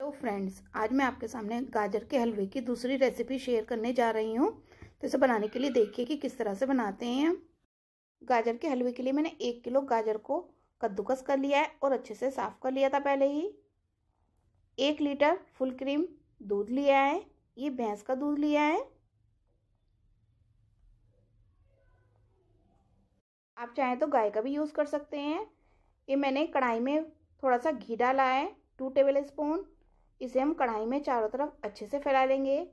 hello तो friends आज मैं आपके सामने गाजर के हलवे की दूसरी रेसिपी शेयर करने जा रही हूँ तो इसे बनाने के लिए देखिए कि किस तरह से बनाते हैं गाजर के हलवे के लिए मैंने एक किलो गाजर को कद्दूकस कर लिया है और अच्छे से साफ़ कर लिया था पहले ही एक लीटर फुल क्रीम दूध लिया है ये भैंस का दूध लिया है आप चाहें तो गाय का भी यूज़ कर सकते हैं ये मैंने कढ़ाई में थोड़ा सा घी डाला है टू टेबल स्पून इसे हम कढ़ाई में चारों तरफ अच्छे से फैला लेंगे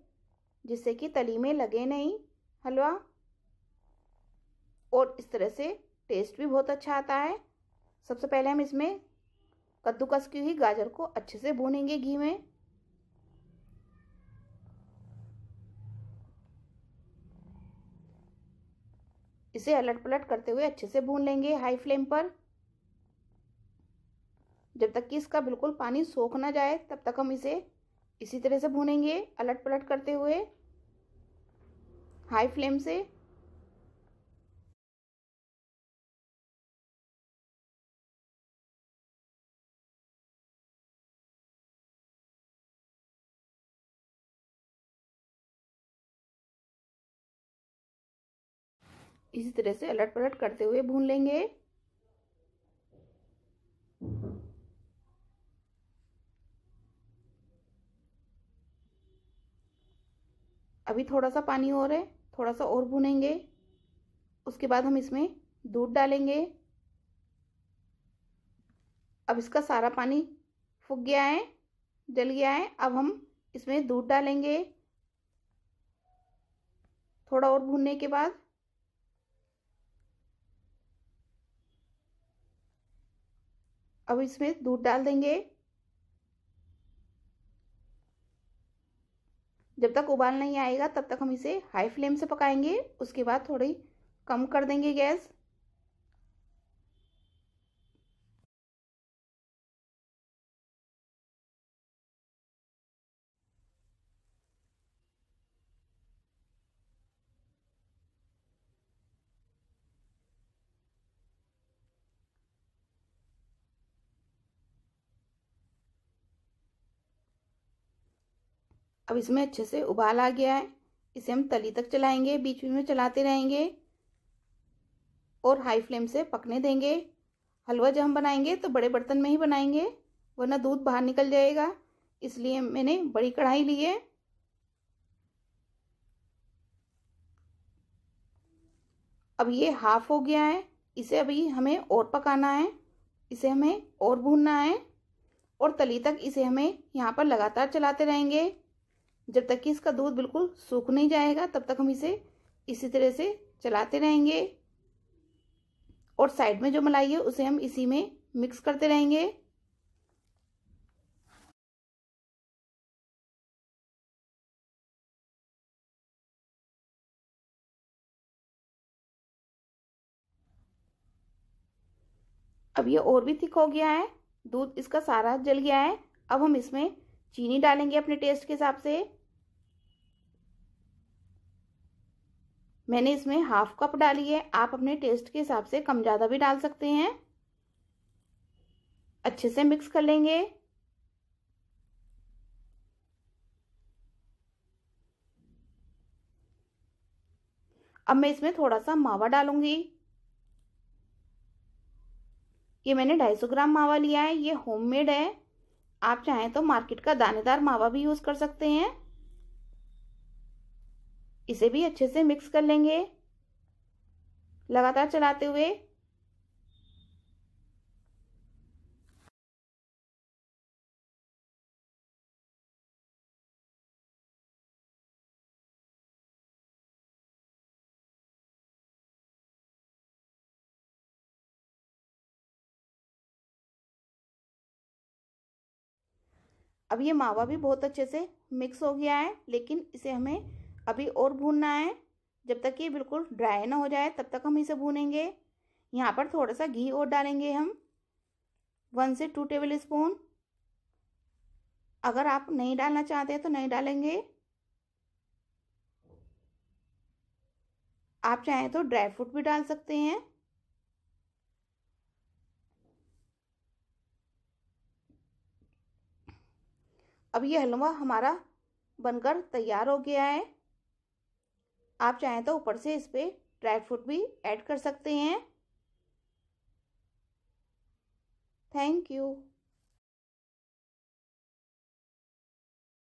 जिससे कि तली में लगे नहीं हलवा और इस तरह से टेस्ट भी बहुत अच्छा आता है सबसे पहले हम इसमें कद्दूकस की हुई गाजर को अच्छे से भूनेंगे घी में इसे अलट पलट करते हुए अच्छे से भून लेंगे हाई फ्लेम पर जब तक कि इसका बिल्कुल पानी सोख ना जाए तब तक हम इसे इसी तरह से भूनेंगे अलट पलट करते हुए हाई फ्लेम से इसी तरह से अलट पलट करते हुए भून लेंगे अभी थोड़ा सा पानी और है थोड़ा सा और भुनेंगे उसके बाद हम इसमें दूध डालेंगे अब इसका सारा पानी फूक गया है जल गया है अब हम इसमें दूध डालेंगे थोड़ा और भूनने के बाद अब इसमें दूध डाल देंगे जब तक उबाल नहीं आएगा तब तक हम इसे हाई फ्लेम से पकाएंगे उसके बाद थोड़ी कम कर देंगे गैस अब इसमें अच्छे से उबाल आ गया है इसे हम तली तक चलाएंगे बीच बीच में चलाते रहेंगे और हाई फ्लेम से पकने देंगे हलवा जब हम बनाएंगे तो बड़े बर्तन में ही बनाएंगे वरना दूध बाहर निकल जाएगा इसलिए मैंने बड़ी कढ़ाई ली है अब ये हाफ हो गया है इसे अभी हमें और पकाना है इसे हमें और भूनना है और तली तक इसे हमें यहाँ पर लगातार चलाते रहेंगे जब तक कि इसका दूध बिल्कुल सूख नहीं जाएगा तब तक हम इसे इसी तरह से चलाते रहेंगे और साइड में जो मलाई है उसे हम इसी में मिक्स करते रहेंगे अब ये और भी थिक हो गया है दूध इसका सारा जल गया है अब हम इसमें चीनी डालेंगे अपने टेस्ट के हिसाब से मैंने इसमें हाफ कप डाली है आप अपने टेस्ट के हिसाब से कम ज़्यादा भी डाल सकते हैं अच्छे से मिक्स कर लेंगे अब मैं इसमें थोड़ा सा मावा डालूंगी ये मैंने 250 ग्राम मावा लिया है ये होममेड है आप चाहें तो मार्केट का दानेदार मावा भी यूज़ कर सकते हैं इसे भी अच्छे से मिक्स कर लेंगे लगातार चलाते हुए अब ये मावा भी बहुत अच्छे से मिक्स हो गया है लेकिन इसे हमें अभी और भूनना है जब तक ये बिल्कुल ड्राई ना हो जाए तब तक हम इसे भूनेंगे यहाँ पर थोड़ा सा घी और डालेंगे हम वन से टू टेबल स्पून अगर आप नहीं डालना चाहते तो नहीं डालेंगे आप चाहें तो ड्राई फ्रूट भी डाल सकते हैं अब ये हलवा हमारा बनकर तैयार हो गया है आप चाहें तो ऊपर से इस पर ड्राई फ्रूट भी ऐड कर सकते हैं थैंक यू